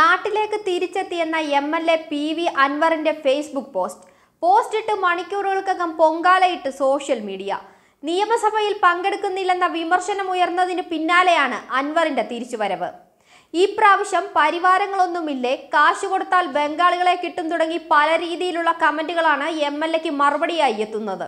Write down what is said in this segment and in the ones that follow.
നാട്ടിലേക്ക് തിരിച്ചെത്തിയെന്ന M L A P V അൻവറിന്റെ ഫേസ്ബുക്ക് പോസ്റ്റ് പോസ്റ്റ് ഇട്ട് മണിക്കൂറുകൾക്കകം പൊങ്കാലയിട്ട് സോഷ്യൽ മീഡിയ നിയമസഭയിൽ പങ്കെടുക്കുന്നില്ലെന്ന വിമർശനം ഉയർന്നതിന് പിന്നാലെയാണ് അൻവറിന്റെ തിരിച്ചുവരവ് ഈ പ്രാവശ്യം പരിവാരങ്ങളൊന്നുമില്ലേ കാശു കൊടുത്താൽ ബംഗാളികളെ കിട്ടും തുടങ്ങി പല രീതിയിലുള്ള കമന്റുകളാണ് എം എൽ എക്ക് മറുപടിയായി എത്തുന്നത്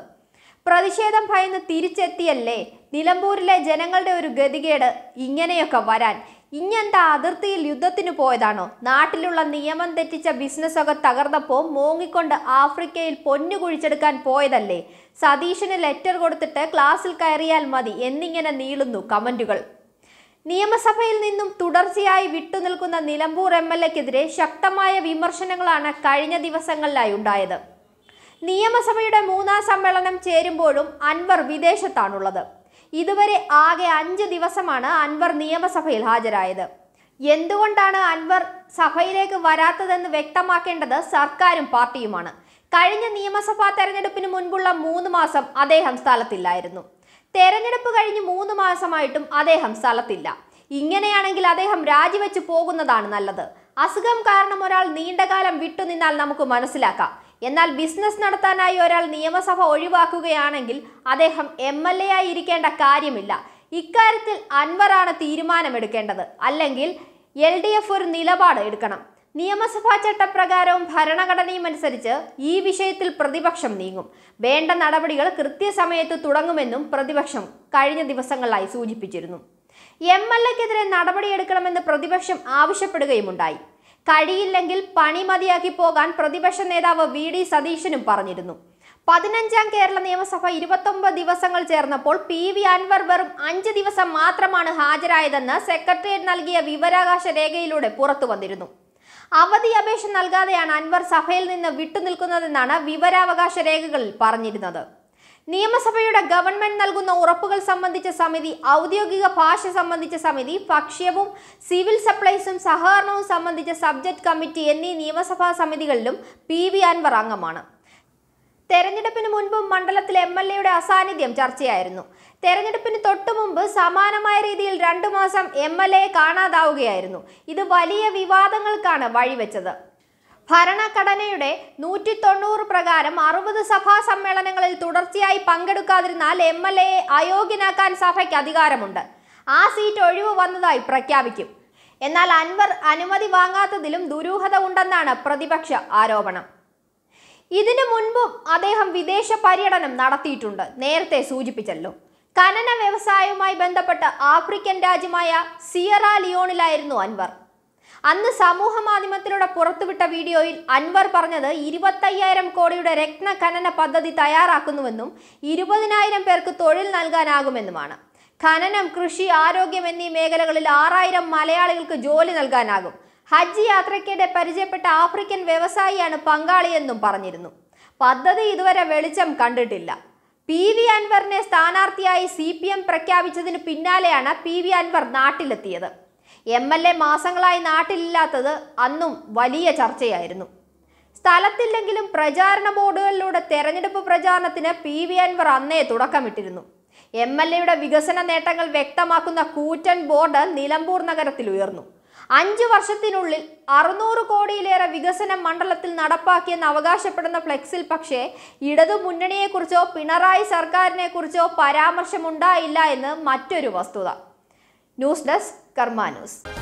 പ്രതിഷേധം ഭയന്ന് തിരിച്ചെത്തിയല്ലേ നിലമ്പൂരിലെ ജനങ്ങളുടെ ഒരു ഗതികേട് ഇങ്ങനെയൊക്കെ വരാൻ ഇങ്ങനത്തെ അതിർത്തിയിൽ യുദ്ധത്തിന് പോയതാണോ നാട്ടിലുള്ള നിയമം തെറ്റിച്ച ബിസിനസ്സൊക്കെ തകർന്നപ്പോൾ മോങ്ങിക്കൊണ്ട് ആഫ്രിക്കയിൽ പൊന്നു കുഴിച്ചെടുക്കാൻ പോയതല്ലേ സതീഷിന് ലെറ്റർ കൊടുത്തിട്ട് ക്ലാസ്സിൽ കയറിയാൽ മതി എന്നിങ്ങനെ നീളുന്നു കമന്റുകൾ നിയമസഭയിൽ നിന്നും തുടർച്ചയായി വിട്ടുനിൽക്കുന്ന നിലമ്പൂർ എം എൽ എക്കെതിരെ ശക്തമായ വിമർശനങ്ങളാണ് കഴിഞ്ഞ ദിവസങ്ങളിലായി ഉണ്ടായത് നിയമസഭയുടെ മൂന്നാം സമ്മേളനം ചേരുമ്പോഴും അൻവർ വിദേശത്താണുള്ളത് ഇതുവരെ ആകെ അഞ്ച് ദിവസമാണ് അൻവർ നിയമസഭയിൽ ഹാജരായത് എന്തുകൊണ്ടാണ് അൻവർ സഭയിലേക്ക് വരാത്തതെന്ന് വ്യക്തമാക്കേണ്ടത് സർക്കാരും പാർട്ടിയുമാണ് കഴിഞ്ഞ നിയമസഭാ തെരഞ്ഞെടുപ്പിന് മുൻപുള്ള മൂന്ന് മാസം അദ്ദേഹം സ്ഥലത്തില്ലായിരുന്നു തെരഞ്ഞെടുപ്പ് കഴിഞ്ഞ് മൂന്ന് മാസമായിട്ടും അദ്ദേഹം സ്ഥലത്തില്ല ഇങ്ങനെയാണെങ്കിൽ അദ്ദേഹം രാജിവെച്ച് പോകുന്നതാണ് നല്ലത് അസുഖം കാരണം ഒരാൾ നീണ്ടകാലം വിട്ടുനിന്നാൽ നമുക്ക് മനസ്സിലാക്കാം എന്നാൽ ബിസിനസ് നടത്താനായി ഒരാൾ നിയമസഭ ഒഴിവാക്കുകയാണെങ്കിൽ അദ്ദേഹം എം എൽ എ ആയി ഇരിക്കേണ്ട കാര്യമില്ല ഇക്കാര്യത്തിൽ അൻവറാണ് തീരുമാനമെടുക്കേണ്ടത് അല്ലെങ്കിൽ എൽ ഡി എഫ് ഒരു നിലപാട് എടുക്കണം നിയമസഭാ ചട്ടപ്രകാരവും ഭരണഘടനയും അനുസരിച്ച് ഈ വിഷയത്തിൽ പ്രതിപക്ഷം നീങ്ങും വേണ്ട നടപടികൾ കൃത്യസമയത്ത് തുടങ്ങുമെന്നും പ്രതിപക്ഷം കഴിഞ്ഞ ദിവസങ്ങളിലായി സൂചിപ്പിച്ചിരുന്നു എം എൽ എക്കെതിരെ നടപടിയെടുക്കണമെന്ന് പ്രതിപക്ഷം ആവശ്യപ്പെടുകയുമുണ്ടായി കഴിയില്ലെങ്കിൽ പണി മതിയാക്കി പോകാൻ പ്രതിപക്ഷ നേതാവ് വി ഡി സതീശനും പറഞ്ഞിരുന്നു പതിനഞ്ചാം കേരള നിയമസഭ ഇരുപത്തൊമ്പത് ദിവസങ്ങൾ ചേർന്നപ്പോൾ പി വി അൻവർ വെറും അഞ്ച് ദിവസം മാത്രമാണ് ഹാജരായതെന്ന് സെക്രട്ടേറിയറ്റ് നൽകിയ വിവരാകാശ രേഖയിലൂടെ പുറത്തു വന്നിരുന്നു അവധി അപേക്ഷ നൽകാതെയാണ് അൻവർ സഭയിൽ നിന്ന് വിട്ടുനിൽക്കുന്നതെന്നാണ് വിവരാവകാശ രേഖകളിൽ പറഞ്ഞിരുന്നത് നിയമസഭയുടെ ഗവൺമെന്റ് നൽകുന്ന ഉറപ്പുകൾ സംബന്ധിച്ച സമിതി ഔദ്യോഗിക ഭാഷ സംബന്ധിച്ച സമിതി ഭക്ഷ്യവും സിവിൽ സപ്ലൈസും സഹകരണവും സംബന്ധിച്ച സബ്ജക്ട് കമ്മിറ്റി എന്നീ നിയമസഭാ സമിതികളിലും പി വി അൻവർ അംഗമാണ് തെരഞ്ഞെടുപ്പിന് മുൻപും മണ്ഡലത്തിൽ എം എൽ എയുടെ അസാന്നിധ്യം ചർച്ചയായിരുന്നു തെരഞ്ഞെടുപ്പിന് തൊട്ടു മുമ്പ് സമാനമായ രീതിയിൽ രണ്ടു മാസം എം എൽ എ കാണാതാവുകയായിരുന്നു ഇത് വലിയ വിവാദങ്ങൾക്കാണ് വഴിവെച്ചത് ഭരണഘടനയുടെ നൂറ്റി തൊണ്ണൂറ് പ്രകാരം അറുപത് സഭാ സമ്മേളനങ്ങളിൽ തുടർച്ചയായി പങ്കെടുക്കാതിരുന്നാൽ എം എൽ എയെ അയോഗ്യനാക്കാൻ സഭയ്ക്ക് അധികാരമുണ്ട് ആ സീറ്റ് ഒഴിവ് വന്നതായി പ്രഖ്യാപിക്കും എന്നാൽ അൻവർ അനുമതി വാങ്ങാത്തതിലും ദുരൂഹത ഉണ്ടെന്നാണ് പ്രതിപക്ഷ ആരോപണം ഇതിനു മുൻപും അദ്ദേഹം വിദേശ പര്യടനം നടത്തിയിട്ടുണ്ട് നേരത്തെ സൂചിപ്പിച്ചല്ലോ ഖനന വ്യവസായവുമായി ബന്ധപ്പെട്ട് ആഫ്രിക്കൻ രാജ്യമായ സിയറ ലിയോണിലായിരുന്നു അൻവർ അന്ന് സമൂഹ മാധ്യമത്തിലൂടെ പുറത്തുവിട്ട വീഡിയോയിൽ അൻവർ പറഞ്ഞത് ഇരുപത്തയ്യായിരം കോടിയുടെ രത്ന ഖനന പദ്ധതി തയ്യാറാക്കുന്നുവെന്നും ഇരുപതിനായിരം പേർക്ക് തൊഴിൽ നൽകാനാകുമെന്നുമാണ് ഖനനം കൃഷി ആരോഗ്യം എന്നീ മേഖലകളിൽ ആറായിരം മലയാളികൾക്ക് ജോലി നൽകാനാകും ഹജ്ജ് യാത്രയ്ക്കിടെ പരിചയപ്പെട്ട ആഫ്രിക്കൻ വ്യവസായിയാണ് പങ്കാളിയെന്നും പറഞ്ഞിരുന്നു പദ്ധതി ഇതുവരെ വെളിച്ചം കണ്ടിട്ടില്ല പി വി അൻവറിനെ സ്ഥാനാർത്ഥിയായി സി പി എം പ്രഖ്യാപിച്ചതിന് പിന്നാലെയാണ് പി വി അൻവർ നാട്ടിലെത്തിയത് എം എൽ എ മാസങ്ങളായി നാട്ടിലില്ലാത്തത് അന്നും വലിയ ചർച്ചയായിരുന്നു സ്ഥലത്തില്ലെങ്കിലും പ്രചാരണ ബോർഡുകളിലൂടെ തെരഞ്ഞെടുപ്പ് പ്രചാരണത്തിന് പി വി അൻവർ അന്നേ തുടക്കമിട്ടിരുന്നു എം എൽ എയുടെ വികസന നേട്ടങ്ങൾ വ്യക്തമാക്കുന്ന കൂറ്റൻ ബോർഡ് നിലമ്പൂർ നഗരത്തിൽ ഉയർന്നു അഞ്ചു വർഷത്തിനുള്ളിൽ അറുന്നൂറ് കോടിയിലേറെ വികസന മണ്ഡലത്തിൽ നടപ്പാക്കിയെന്ന് അവകാശപ്പെടുന്ന ഫ്ലെക്സിൽ പക്ഷേ ഇടതു മുന്നണിയെക്കുറിച്ചോ പിണറായി സർക്കാരിനെക്കുറിച്ചോ പരാമർശമുണ്ടായില്ല എന്ന് മറ്റൊരു വസ്തുത ന്യൂസ് ഡെസ്ക് കർമാ